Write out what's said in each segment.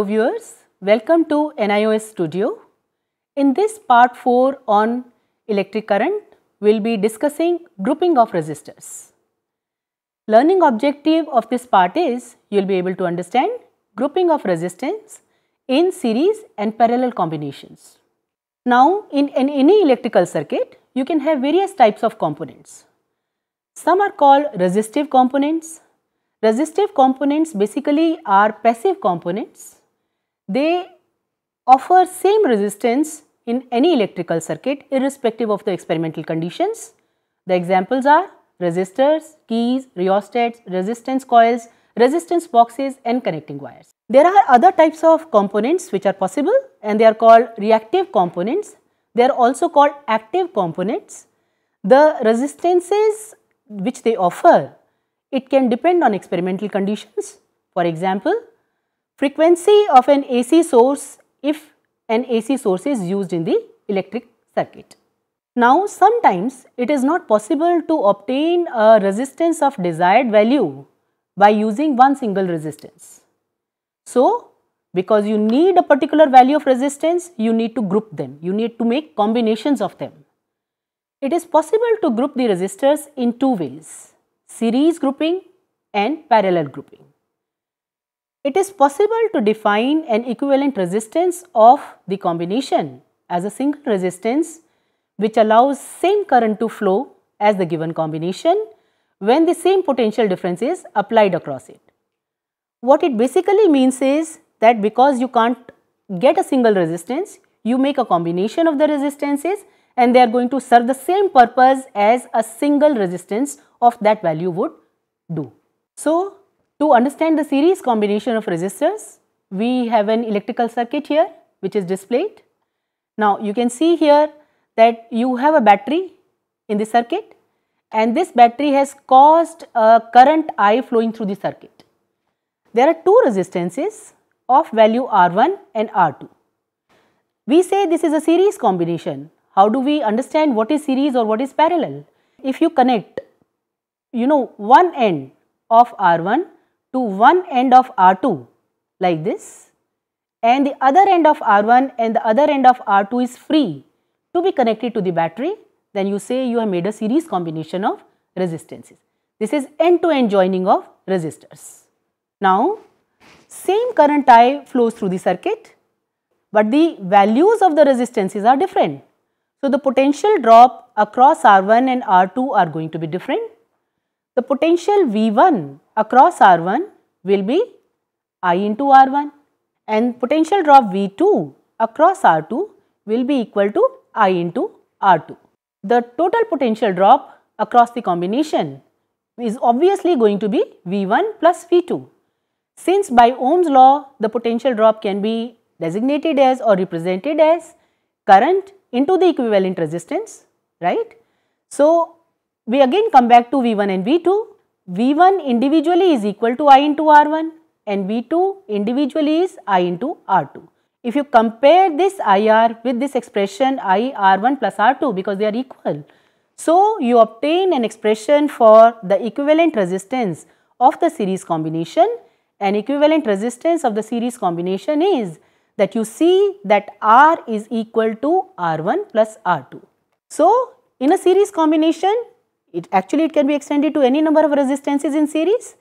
Hello viewers, welcome to NIOS Studio. In this part 4 on electric current, we will be discussing grouping of resistors. Learning objective of this part is you will be able to understand grouping of resistance in series and parallel combinations. Now in, in any electrical circuit, you can have various types of components. Some are called resistive components. Resistive components basically are passive components they offer same resistance in any electrical circuit irrespective of the experimental conditions. The examples are resistors, keys, rheostats, resistance coils, resistance boxes and connecting wires. There are other types of components which are possible and they are called reactive components. They are also called active components. The resistances which they offer, it can depend on experimental conditions. For example, Frequency of an AC source if an AC source is used in the electric circuit. Now sometimes it is not possible to obtain a resistance of desired value by using one single resistance. So because you need a particular value of resistance, you need to group them, you need to make combinations of them. It is possible to group the resistors in two ways, series grouping and parallel grouping. It is possible to define an equivalent resistance of the combination as a single resistance which allows same current to flow as the given combination when the same potential difference is applied across it. What it basically means is that because you can't get a single resistance, you make a combination of the resistances and they are going to serve the same purpose as a single resistance of that value would do. So, to understand the series combination of resistors, we have an electrical circuit here which is displayed. Now you can see here that you have a battery in the circuit and this battery has caused a current I flowing through the circuit. There are two resistances of value R1 and R2. We say this is a series combination. How do we understand what is series or what is parallel? If you connect, you know, one end of R1 to one end of R2 like this and the other end of R1 and the other end of R2 is free to be connected to the battery then you say you have made a series combination of resistances. This is end to end joining of resistors. Now same current I flows through the circuit but the values of the resistances are different. So the potential drop across R1 and R2 are going to be different the potential V1 across R1 will be I into R1 and potential drop V2 across R2 will be equal to I into R2. The total potential drop across the combination is obviously going to be V1 plus V2. Since by Ohm's law the potential drop can be designated as or represented as current into the equivalent resistance, right. So, we again come back to V1 and V2. V1 individually is equal to I into R1 and V2 individually is I into R2. If you compare this IR with this expression I R1 plus R2 because they are equal. So, you obtain an expression for the equivalent resistance of the series combination. An equivalent resistance of the series combination is that you see that R is equal to R1 plus R2. So, in a series combination, it actually it can be extended to any number of resistances in series.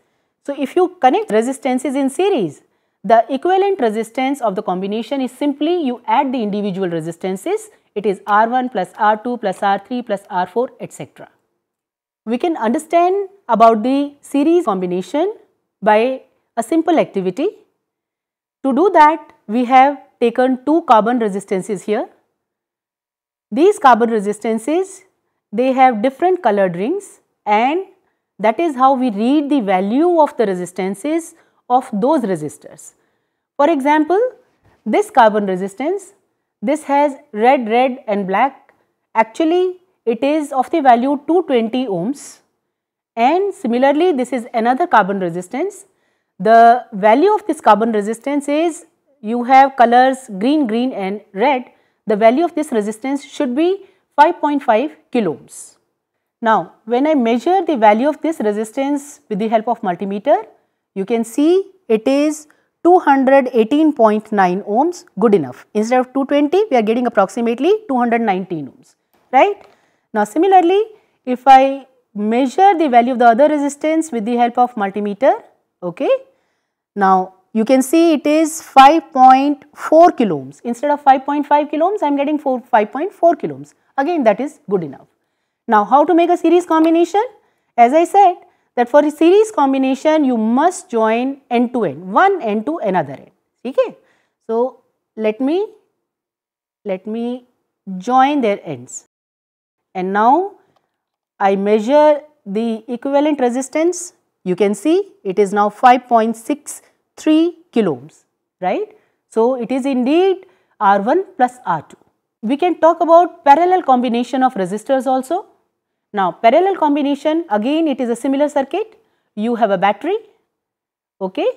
So, if you connect resistances in series, the equivalent resistance of the combination is simply you add the individual resistances, it is R1 plus R2 plus R3 plus R4 etc. We can understand about the series combination by a simple activity. To do that, we have taken two carbon resistances here. These carbon resistances they have different colored rings and that is how we read the value of the resistances of those resistors. For example, this carbon resistance, this has red, red and black. Actually, it is of the value 220 ohms and similarly, this is another carbon resistance. The value of this carbon resistance is you have colors green, green and red. The value of this resistance should be 5.5 kilo ohms. Now, when I measure the value of this resistance with the help of multimeter, you can see it is 218.9 ohms good enough. Instead of 220, we are getting approximately 219 ohms, right. Now, similarly, if I measure the value of the other resistance with the help of multimeter, okay. Now, you can see it is 5.4 kilohms. Instead of 5.5 kilohms, I am getting 5.4 kilohms. Again, that is good enough. Now, how to make a series combination? As I said, that for a series combination, you must join end to end, one end to another end. Okay? So, let me, let me join their ends. And now, I measure the equivalent resistance. You can see it is now 5.6 3 kilo ohms, right. So, it is indeed R1 plus R2. We can talk about parallel combination of resistors also. Now, parallel combination again it is a similar circuit. You have a battery, okay,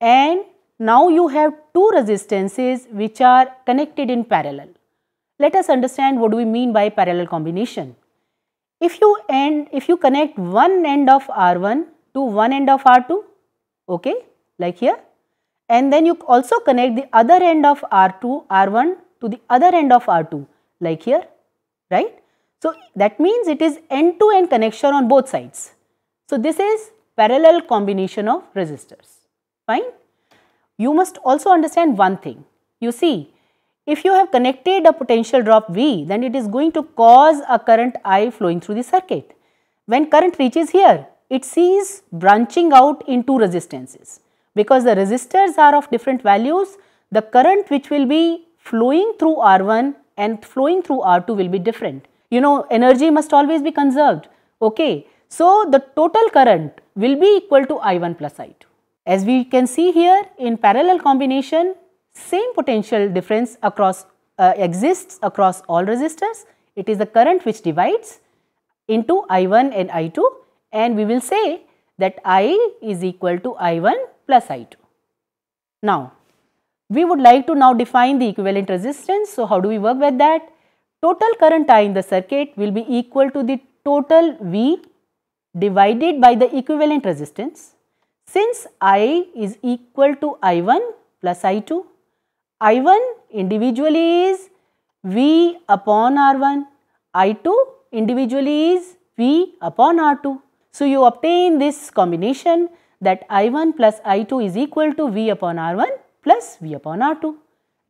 and now you have two resistances which are connected in parallel. Let us understand what do we mean by parallel combination. If you end, if you connect one end of R1 to one end of R2, okay, like here. And then you also connect the other end of R2, R1 to the other end of R2 like here, right. So, that means it is end to end connection on both sides. So, this is parallel combination of resistors, fine. You must also understand one thing. You see, if you have connected a potential drop V, then it is going to cause a current I flowing through the circuit. When current reaches here, it sees branching out into resistances because the resistors are of different values, the current which will be flowing through R1 and flowing through R2 will be different. You know energy must always be conserved. Okay. So, the total current will be equal to I1 plus I2. As we can see here in parallel combination same potential difference across uh, exists across all resistors. It is the current which divides into I1 and I2 and we will say that I is equal to I1 plus I2. Now, we would like to now define the equivalent resistance. So, how do we work with that? Total current I in the circuit will be equal to the total V divided by the equivalent resistance. Since I is equal to I1 plus I2, I1 individually is V upon R1, I2 individually is V upon R2. So, you obtain this combination that I1 plus I2 is equal to V upon R1 plus V upon R2,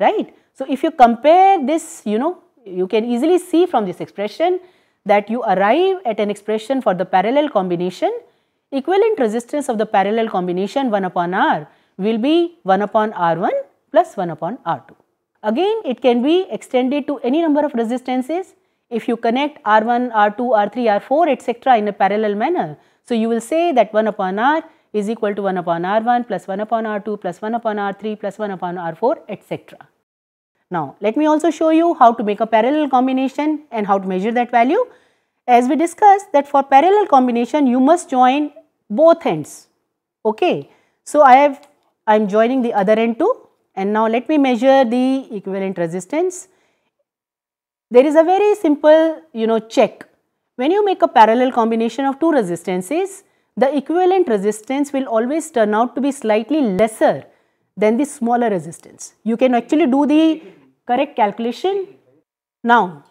right. So, if you compare this, you know, you can easily see from this expression that you arrive at an expression for the parallel combination, equivalent resistance of the parallel combination 1 upon R will be 1 upon R1 plus 1 upon R2. Again, it can be extended to any number of resistances. If you connect R1, R2, R3, R4, etc. in a parallel manner, so you will say that 1 upon R is equal to 1 upon R1 plus 1 upon R2 plus 1 upon R3 plus 1 upon R4 etc. Now let me also show you how to make a parallel combination and how to measure that value. As we discussed that for parallel combination you must join both ends okay. So I have I am joining the other end too and now let me measure the equivalent resistance. There is a very simple you know check. When you make a parallel combination of two resistances, the equivalent resistance will always turn out to be slightly lesser than the smaller resistance. You can actually do the correct calculation. Now,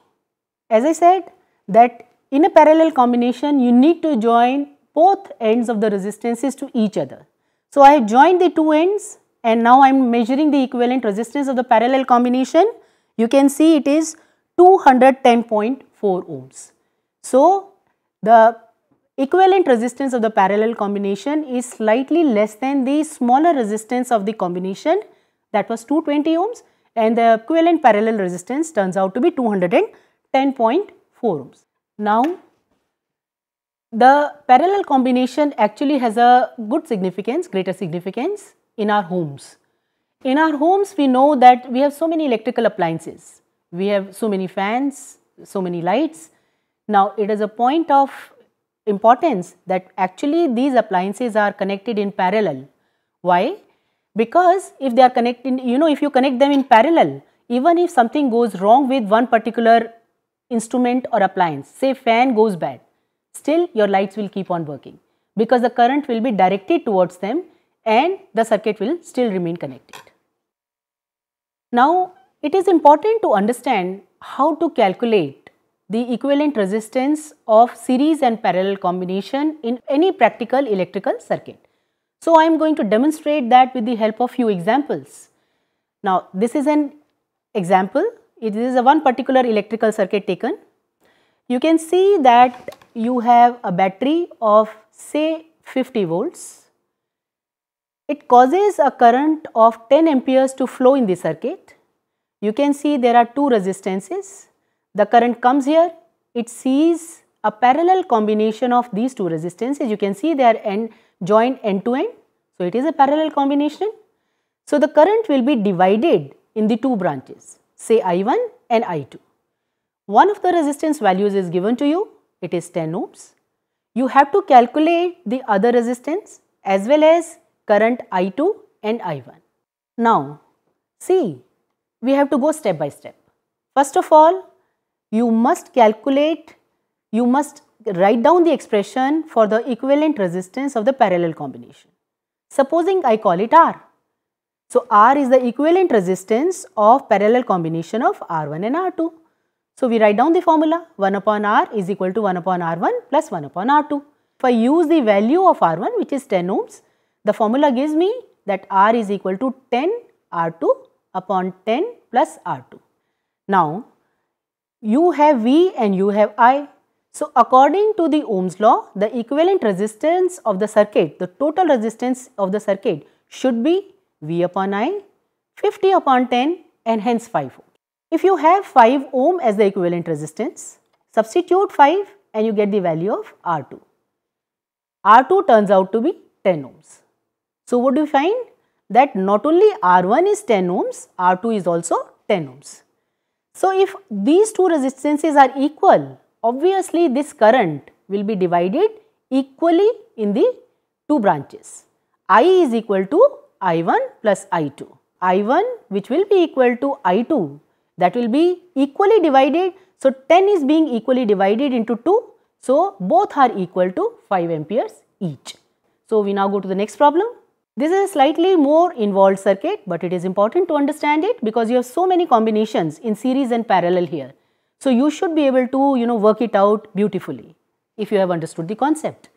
as I said that in a parallel combination, you need to join both ends of the resistances to each other. So, I have joined the two ends and now I am measuring the equivalent resistance of the parallel combination. You can see it is 210.4 ohms. So, the equivalent resistance of the parallel combination is slightly less than the smaller resistance of the combination that was 220 ohms and the equivalent parallel resistance turns out to be 210.4 ohms. Now, the parallel combination actually has a good significance, greater significance in our homes. In our homes, we know that we have so many electrical appliances. We have so many fans, so many lights. Now, it is a point of importance that actually these appliances are connected in parallel. Why? Because if they are connected, you know, if you connect them in parallel, even if something goes wrong with one particular instrument or appliance, say fan goes bad, still your lights will keep on working because the current will be directed towards them and the circuit will still remain connected. Now, it is important to understand how to calculate the equivalent resistance of series and parallel combination in any practical electrical circuit. So, I am going to demonstrate that with the help of few examples. Now, this is an example, it is a one particular electrical circuit taken. You can see that you have a battery of say 50 volts. It causes a current of 10 amperes to flow in the circuit. You can see there are two resistances the current comes here, it sees a parallel combination of these two resistances. You can see they are end, joined end to end. So, it is a parallel combination. So, the current will be divided in the two branches say I1 and I2. One of the resistance values is given to you, it is 10 ohms. You have to calculate the other resistance as well as current I2 and I1. Now, see, we have to go step by step. First of all, you must calculate, you must write down the expression for the equivalent resistance of the parallel combination. Supposing I call it R. So, R is the equivalent resistance of parallel combination of R1 and R2. So, we write down the formula 1 upon R is equal to 1 upon R1 plus 1 upon R2. If I use the value of R1 which is 10 ohms, the formula gives me that R is equal to 10 R2 upon 10 plus R2. Now, you have V and you have I. So, according to the Ohm's law, the equivalent resistance of the circuit, the total resistance of the circuit should be V upon I, 50 upon 10 and hence 5 ohm. If you have 5 ohm as the equivalent resistance, substitute 5 and you get the value of R2. R2 turns out to be 10 ohms. So, what do you find? That not only R1 is 10 ohms, R2 is also 10 ohms. So, if these two resistances are equal, obviously this current will be divided equally in the two branches. I is equal to I1 plus I2. I1 which will be equal to I2 that will be equally divided. So, 10 is being equally divided into 2. So, both are equal to 5 amperes each. So, we now go to the next problem. This is a slightly more involved circuit but it is important to understand it because you have so many combinations in series and parallel here. So you should be able to you know work it out beautifully if you have understood the concept.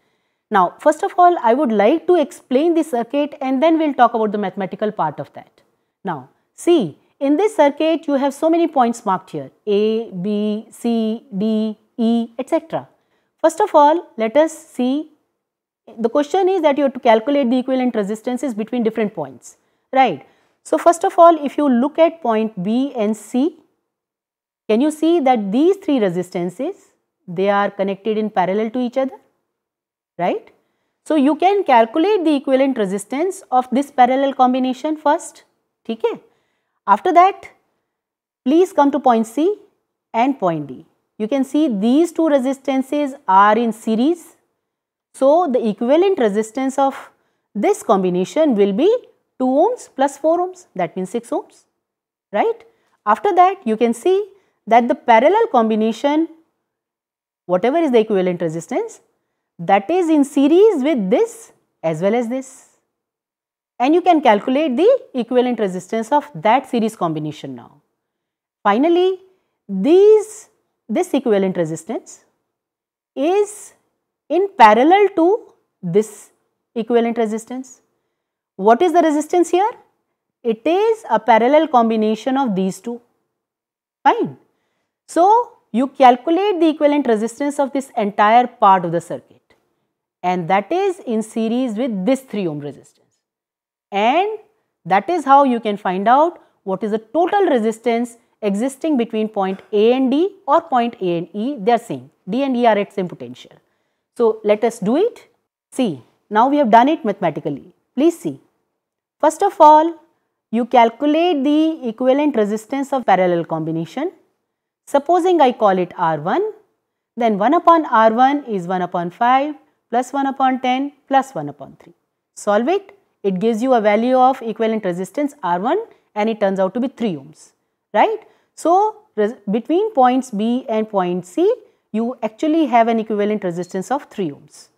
Now first of all I would like to explain the circuit and then we will talk about the mathematical part of that. Now see in this circuit you have so many points marked here A, B, C, D, E etc. First of all let us see the question is that you have to calculate the equivalent resistances between different points, right. So, first of all if you look at point B and C, can you see that these three resistances they are connected in parallel to each other, right. So, you can calculate the equivalent resistance of this parallel combination first, okay. After that please come to point C and point D. You can see these two resistances are in series so, the equivalent resistance of this combination will be 2 ohms plus 4 ohms that means 6 ohms right. After that you can see that the parallel combination whatever is the equivalent resistance that is in series with this as well as this and you can calculate the equivalent resistance of that series combination now. Finally, these this equivalent resistance is in parallel to this equivalent resistance. What is the resistance here? It is a parallel combination of these two, fine. So, you calculate the equivalent resistance of this entire part of the circuit and that is in series with this 3 ohm resistance. And that is how you can find out what is the total resistance existing between point A and D or point A and E, they are same. D and E are at same potential. So, let us do it. See, now we have done it mathematically. Please see. First of all, you calculate the equivalent resistance of parallel combination. Supposing I call it R1, then 1 upon R1 is 1 upon 5 plus 1 upon 10 plus 1 upon 3. Solve it, it gives you a value of equivalent resistance R1 and it turns out to be 3 ohms, right. So, between points B and point C, you actually have an equivalent resistance of 3 ohms.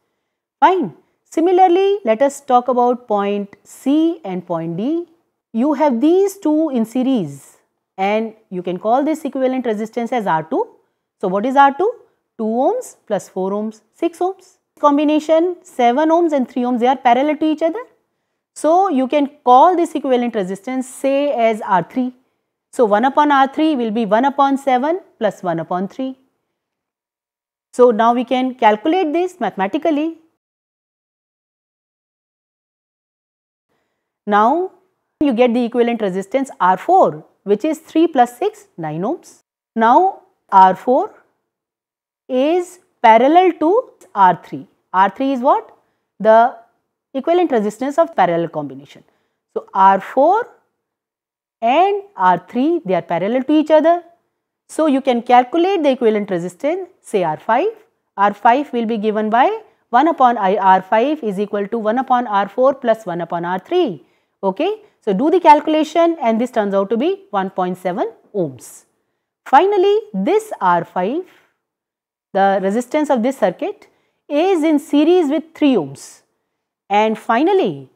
Fine. Similarly, let us talk about point C and point D. You have these two in series and you can call this equivalent resistance as R2. So, what is R2? 2 ohms plus 4 ohms, 6 ohms. Combination 7 ohms and 3 ohms, they are parallel to each other. So, you can call this equivalent resistance say as R3. So, 1 upon R3 will be 1 upon 7 plus 1 upon 3. So, now we can calculate this mathematically. Now, you get the equivalent resistance R4 which is 3 plus 6 9 ohms. Now, R4 is parallel to R3. R3 is what? The equivalent resistance of parallel combination. So, R4 and R3 they are parallel to each other. So you can calculate the equivalent resistance say R5. R5 will be given by 1 upon R5 is equal to 1 upon R4 plus 1 upon R3. Okay. So do the calculation and this turns out to be 1.7 ohms. Finally, this R5, the resistance of this circuit is in series with 3 ohms. And finally,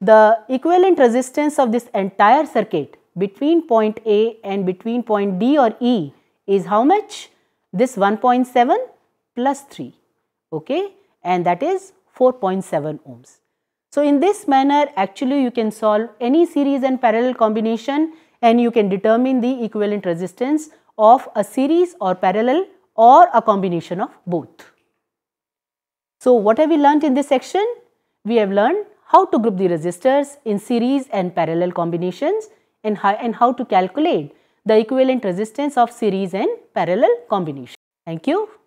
the equivalent resistance of this entire circuit between point A and between point D or E is how much? This 1.7 plus 3, okay, and that is 4.7 ohms. So, in this manner actually you can solve any series and parallel combination and you can determine the equivalent resistance of a series or parallel or a combination of both. So, what have we learnt in this section? We have learned how to group the resistors in series and parallel combinations and how, and how to calculate the equivalent resistance of series and parallel combination. Thank you.